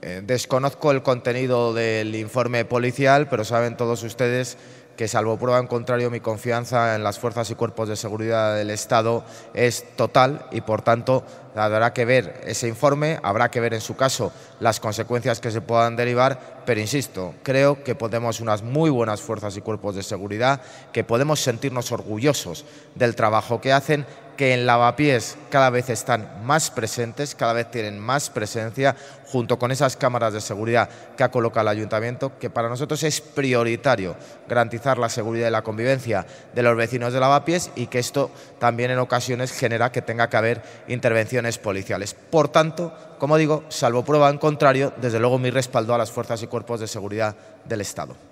Eh, desconozco el contenido del informe policial, pero saben todos ustedes que, salvo prueba en contrario, mi confianza en las fuerzas y cuerpos de seguridad del Estado es total y, por tanto, habrá que ver ese informe, habrá que ver, en su caso, las consecuencias que se puedan derivar, pero, insisto, creo que podemos unas muy buenas fuerzas y cuerpos de seguridad, que podemos sentirnos orgullosos del trabajo que hacen que en Lavapiés cada vez están más presentes, cada vez tienen más presencia, junto con esas cámaras de seguridad que ha colocado el ayuntamiento, que para nosotros es prioritario garantizar la seguridad y la convivencia de los vecinos de Lavapiés y que esto también en ocasiones genera que tenga que haber intervenciones policiales. Por tanto, como digo, salvo prueba en contrario, desde luego mi respaldo a las fuerzas y cuerpos de seguridad del Estado.